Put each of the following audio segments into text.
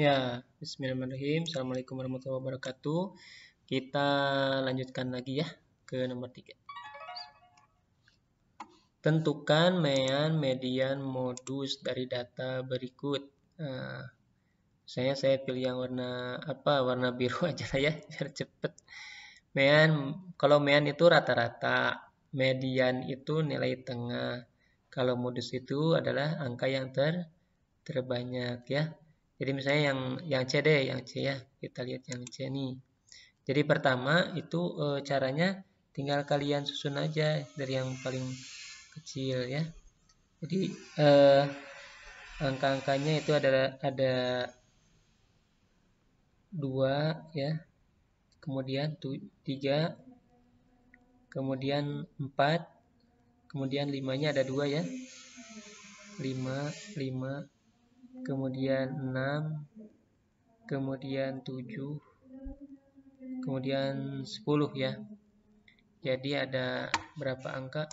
Ya, bismillahirrahmanirrahim. Assalamualaikum warahmatullahi wabarakatuh. Kita lanjutkan lagi ya ke nomor 3. Tentukan mean, median, modus dari data berikut. Nah, saya saya pilih yang warna apa? Warna biru aja lah ya, biar cepet. Mean, kalau mean itu rata-rata, median itu nilai tengah. Kalau modus itu adalah angka yang ter terbanyak ya. Jadi misalnya yang yang C deh, yang C ya. Kita lihat yang C nih. Jadi pertama itu e, caranya tinggal kalian susun aja dari yang paling kecil ya. Jadi e, angka-angkanya itu ada ada dua ya. Kemudian 3 tiga, kemudian empat, kemudian limanya ada dua ya. lima lima kemudian 6, kemudian 7, kemudian 10 ya. Jadi ada berapa angka?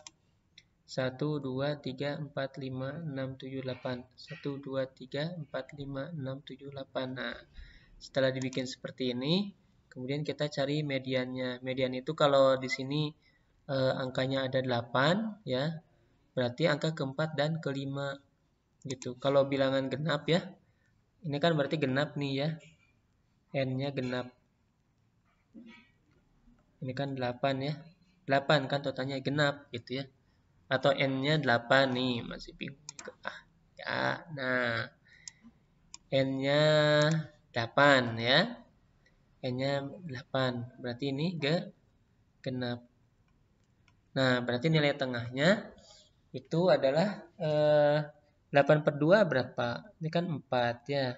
1, 2, 3, 4, 5, 6, 7, 8. 1, 2, 3, 4, 5, 6, 7, 8. Nah, setelah dibikin seperti ini, kemudian kita cari mediannya. Median itu kalau di sini eh, angkanya ada 8 ya, berarti angka keempat dan kelima gitu kalau bilangan genap ya ini kan berarti genap nih ya n-nya genap ini kan 8 ya 8 kan totalnya genap gitu ya atau n-nya 8 nih masih pink ah, ya nah n-nya 8 ya n-nya 8 berarti ini ge genap nah berarti nilai tengahnya itu adalah eh, 8 per 2 berapa? Ini kan 4 ya.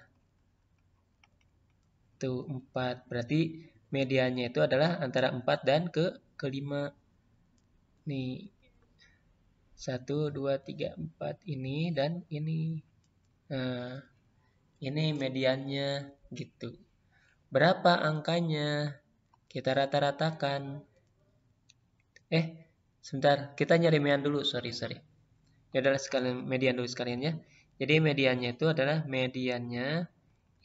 Itu 4. Berarti medianya itu adalah antara 4 dan ke kelima. Nih. 1, 2, 3, 4 ini dan ini. Nah, ini medianya. gitu. Berapa angkanya? Kita rata-ratakan. Eh, sebentar. Kita nyari dulu. Sorry, sorry. Ini ya adalah sekalian median dulu sekalian ya. Jadi mediannya itu adalah mediannya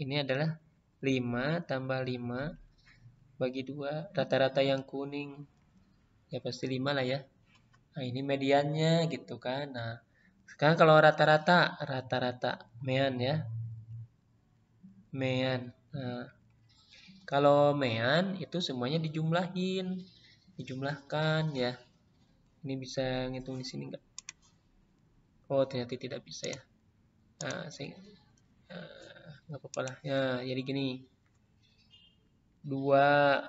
ini adalah 5 tambah 5 bagi 2 rata-rata yang kuning. Ya pasti 5 lah ya. Nah, ini mediannya gitu kan. Nah, sekarang kalau rata-rata, rata-rata mean ya. Mean. Nah, kalau mean itu semuanya dijumlahin, dijumlahkan ya. Ini bisa ngitung di sini enggak? oh ternyata tidak bisa ya nah, saya ah, nggak uh, apa-apa lah ya jadi gini dua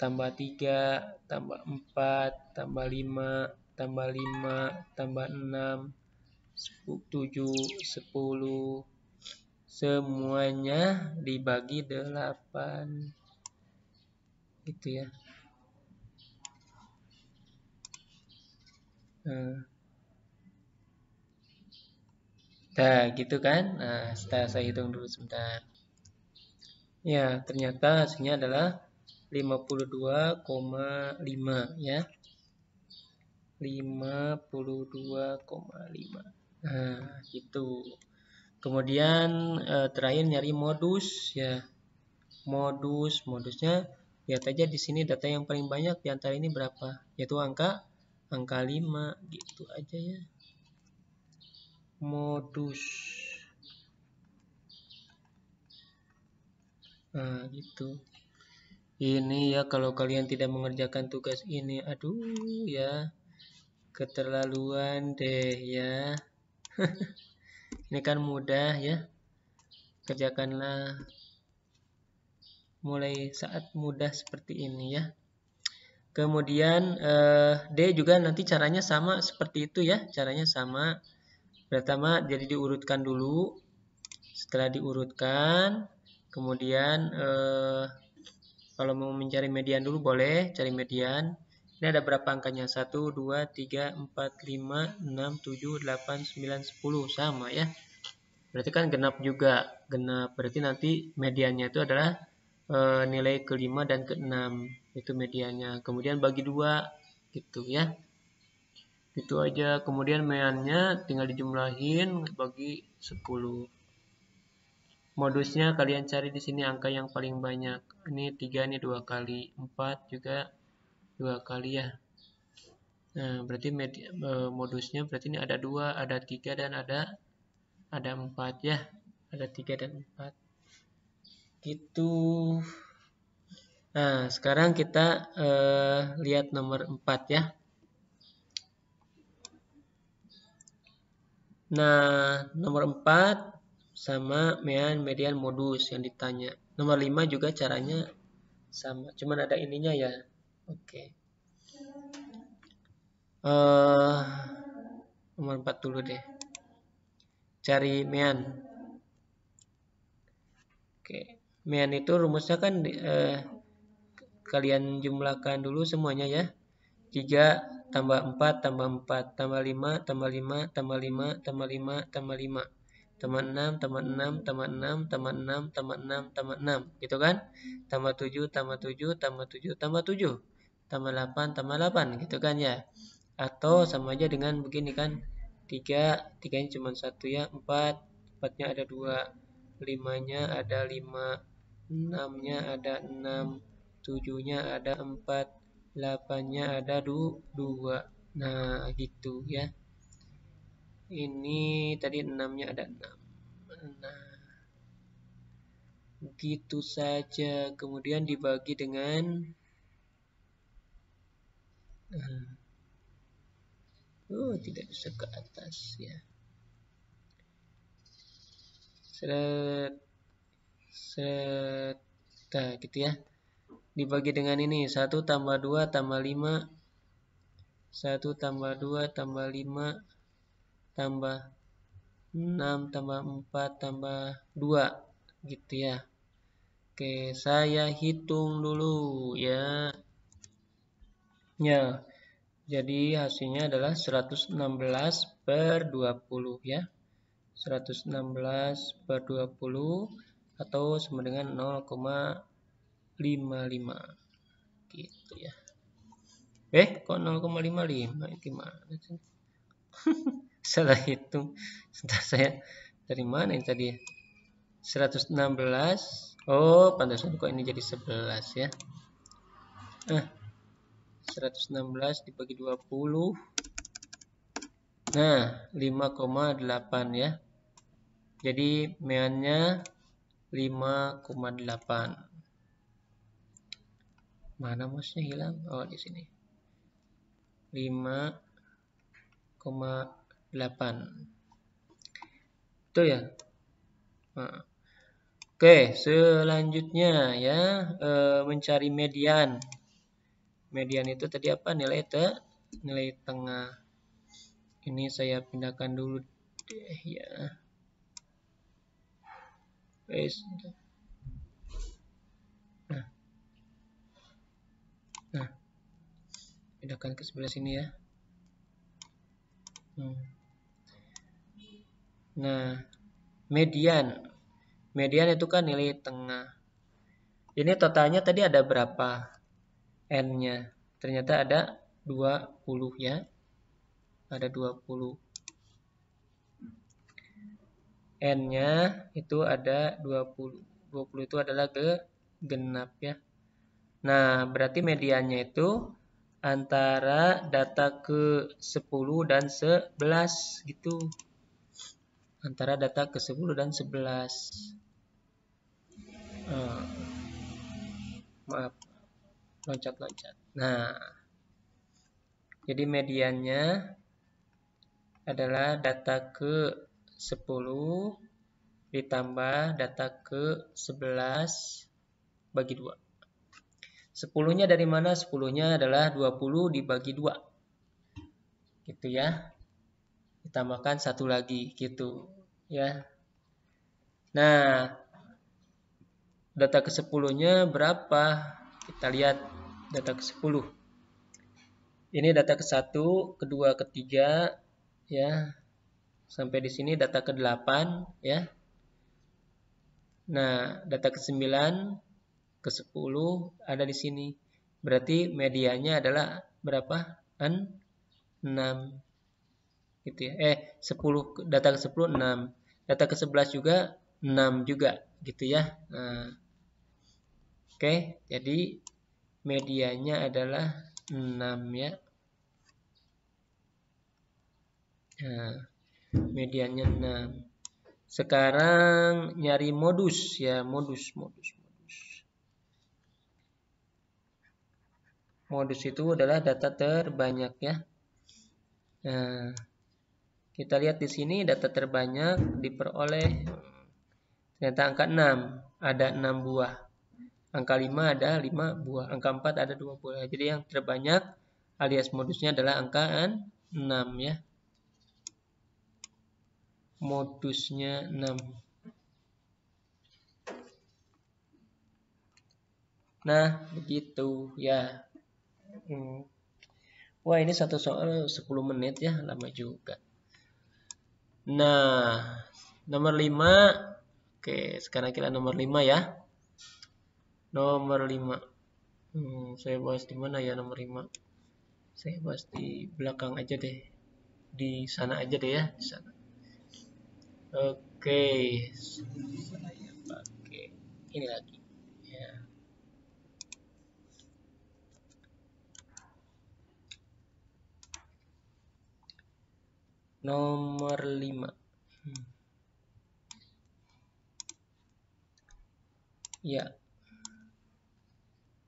tambah tiga tambah empat tambah lima tambah lima tambah 6 tujuh sepuluh semuanya dibagi delapan gitu ya nah. Nah, gitu kan? Nah, setelah saya hitung dulu sebentar. Ya, ternyata hasilnya adalah 52,5 ya. 52,5. Nah, gitu. Kemudian eh, terakhir nyari modus ya. Modus, modusnya lihat aja di sini data yang paling banyak di antara ini berapa? Yaitu angka angka 5 gitu aja ya modus nah gitu ini ya kalau kalian tidak mengerjakan tugas ini aduh ya keterlaluan deh ya ini kan mudah ya kerjakanlah mulai saat mudah seperti ini ya kemudian eh, D juga nanti caranya sama seperti itu ya caranya sama Pertama, jadi diurutkan dulu. Setelah diurutkan, kemudian eh, kalau mau mencari median dulu boleh, cari median. Ini ada berapa angkanya? 1, 2, 3, 4, 5, 6, 7, 8, 9, 10. Sama ya. Berarti kan genap juga. Genap berarti nanti mediannya itu adalah e, nilai kelima dan keenam. Itu medianya Kemudian bagi dua gitu ya itu aja kemudian mainnya tinggal dijumlahin bagi 10 modusnya kalian cari di sini angka yang paling banyak ini tiga ini dua kali empat juga dua kali ya nah berarti media, e, modusnya berarti ini ada dua ada tiga dan ada ada empat ya ada tiga dan empat gitu nah sekarang kita uh, lihat nomor empat ya Nah, nomor 4 sama mean median modus yang ditanya. Nomor 5 juga caranya sama, cuman ada ininya ya. Oke. Okay. Uh, eh, nomor 4 dulu deh. Cari mean. Oke. Okay. Mean itu rumusnya kan uh, kalian jumlahkan dulu semuanya ya. 3 tambah 4, tambah 4, tambah 5, tambah 5, tambah 5, tambah 5, tambah 5. Tambah 6, tambah 6, tambah 6, tambah 6, tambah 6, tambah 6. Gitu kan? Tambah 7, tambah 7, tambah 7, tambah 7. Tambah 8, tambah 8. Gitu kan ya? Atau sama aja dengan begini kan? 3, 3 nya cuma 1 ya. 4, 4 nya ada 2. 5 nya ada 5. 6 nya ada 6. 7 nya ada 4. 8-nya ada 2. Nah, gitu ya. Ini tadi 6-nya ada 6. Nah, gitu saja. Kemudian dibagi dengan eh, Oh, uh, tidak bisa ke atas ya. Seret, seret, nah, gitu ya dibagi dengan ini 1 tambah 2 tambah 5 1 tambah 2 tambah 5 tambah 6 tambah 4 tambah 2 gitu ya Oke saya hitung dulu ya ya jadi hasilnya adalah 116 per 20 ya 116 per 20 atau sama dengan 0,5 55 gitu ya eh kok 0,55 gimana sih salah hitung sebentar saya dari mana ini tadi 116 ya. oh pantasan kok ini jadi 11 ya eh, nah 116 dibagi 20 nah 5,8 ya jadi meannya 5,8 Mana mouse-nya hilang? Oh, di sini. 5,8. Itu ya. Nah. Oke, selanjutnya ya e, mencari median. Median itu tadi apa? Nilai te, nilai tengah. Ini saya pindahkan dulu deh ya. Oke, pindahkan ke sebelah sini ya hmm. nah median median itu kan nilai tengah ini totalnya tadi ada berapa n nya ternyata ada 20 ya ada 20 n nya itu ada 20 20 itu adalah ke genap ya nah berarti medianya itu antara data ke 10 dan 11 gitu antara data ke 10 dan 11 uh, eh, maaf loncat-loncat nah jadi mediannya adalah data ke 10 ditambah data ke 11 bagi 2 Sepuluhnya dari mana? Sepuluhnya adalah 20 dibagi 2. Gitu ya. Ditambahkan satu lagi gitu ya. Nah, data ke sepuluhnya berapa? Kita lihat data ke sepuluh. Ini data ke satu, kedua, ketiga, ya. Sampai di sini data ke delapan, ya. Nah, data ke 9 ke-10 ada di sini. Berarti medianya adalah berapa? 6. Gitu ya. Eh, 10 data ke-10 6. Data ke-11 juga 6 juga gitu ya. Nah. Oke, jadi medianya adalah 6 ya. Nah, medianya 6. Sekarang nyari modus ya, modus, modus, modus itu adalah data terbanyak ya. Nah, kita lihat di sini data terbanyak diperoleh ternyata angka 6 ada 6 buah. Angka 5 ada 5 buah, angka 4 ada 2 buah. Jadi yang terbanyak alias modusnya adalah angka 6 ya. Modusnya 6. Nah, begitu ya. Hmm. Wah ini satu soal 10 menit ya lama juga. Nah nomor 5 Oke sekarang kita nomor 5 ya. Nomor 5 hmm, Saya bahas di mana ya nomor 5 Saya bahas di belakang aja deh Di sana aja deh ya di sana. Oke Ini lagi ya. nomor 5 hmm. ya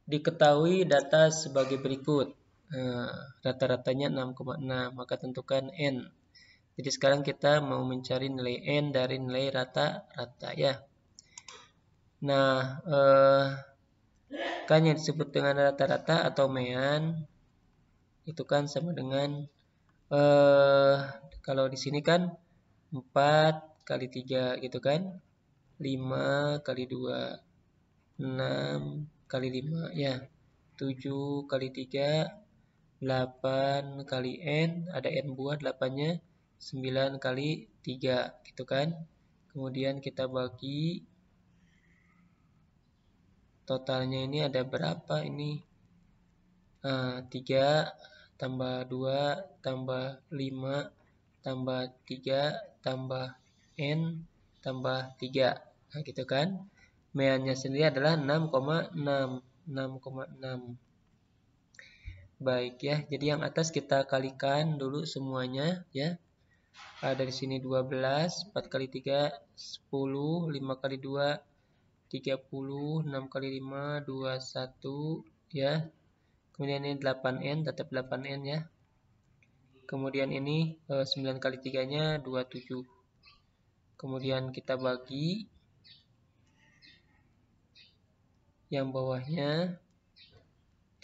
diketahui data sebagai berikut nah, rata-ratanya 6,6 maka tentukan n jadi sekarang kita mau mencari nilai n dari nilai rata-rata ya nah eh, kan yang disebut dengan rata-rata atau mean itu kan sama dengan eh, kalau di sini kan 4 kali 3 gitu kan 5 kali 2 6 kali 5 ya 7 kali 3 8 kali N ada N buah 8 nya 9 kali 3 gitu kan kemudian kita bagi totalnya ini ada berapa ini uh, eh, 3 tambah 2, tambah 5, tambah 3, tambah N, tambah 3. Nah, gitu kan. Meannya sendiri adalah 6,6. 6,6. Baik ya, jadi yang atas kita kalikan dulu semuanya ya. Ada ah, di sini 12, 4 kali 3, 10, 5 kali 2, 30, 6 kali 5, 21 ya kemudian ini 8N tetap 8N ya kemudian ini 9 eh, kali 3 nya 27 kemudian kita bagi yang bawahnya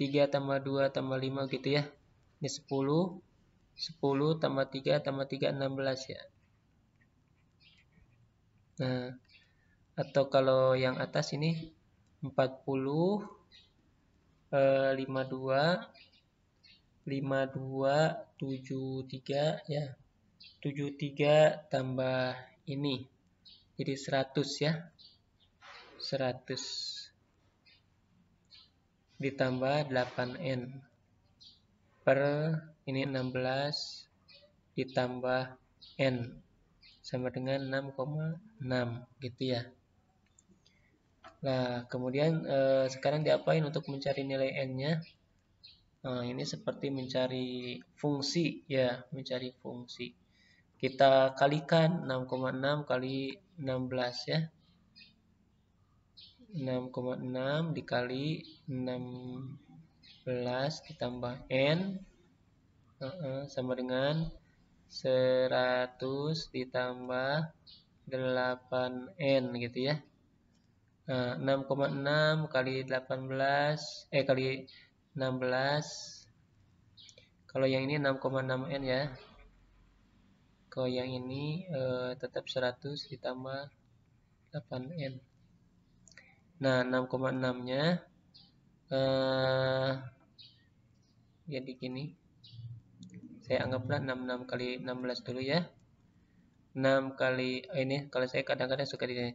3 tambah 2 tambah 5 gitu ya ini 10 10 tambah 3 tambah 3 16 ya nah atau kalau yang atas ini 40 Eh, lima dua lima dua tujuh tiga ya tujuh tiga tambah ini jadi seratus ya seratus ditambah 8N per ini 16 ditambah N sama dengan 6,6 gitu ya Nah, kemudian eh, sekarang diapain untuk mencari nilai n-nya? Nah, ini seperti mencari fungsi ya, mencari fungsi. Kita kalikan 6,6 kali 16 ya. 6,6 dikali 16 ditambah n sama dengan 100 ditambah 8n gitu ya. 6,6 eh, kali 18 eh kali 16 kalau yang ini 6,6 N ya kalau yang ini eh, tetap 100 ditambah 8 N nah 6,6 nya eh, jadi gini saya anggaplah 66 kali 16 dulu ya 6 kali oh ini kalau saya kadang-kadang suka di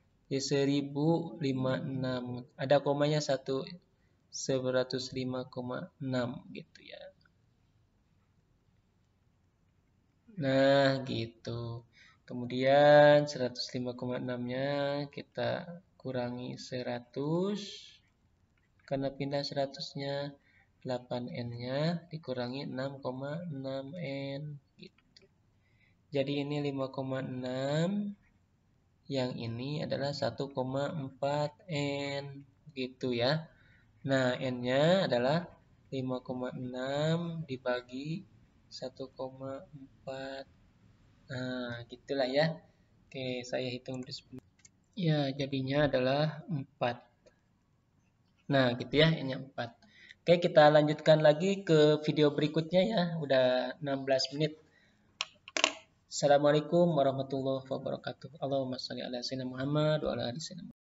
1056 ya, ada komanya 1 105,6 gitu ya nah gitu kemudian 105,6 nya kita kurangi 100 karena pindah 100 nya 8n nya dikurangi 6,6n gitu jadi ini 5,6 yang ini adalah 1,4 N gitu ya. Nah, N-nya adalah 5,6 dibagi 1,4. Nah, gitulah ya. Oke, saya hitung di sebelum. Ya, jadinya adalah 4. Nah, gitu ya, N nya 4. Oke, kita lanjutkan lagi ke video berikutnya ya. Udah 16 menit. Assalamualaikum warahmatullahi wabarakatuh. Allahumma shalli ala sayyidina Muhammad wa ala ali sayyidina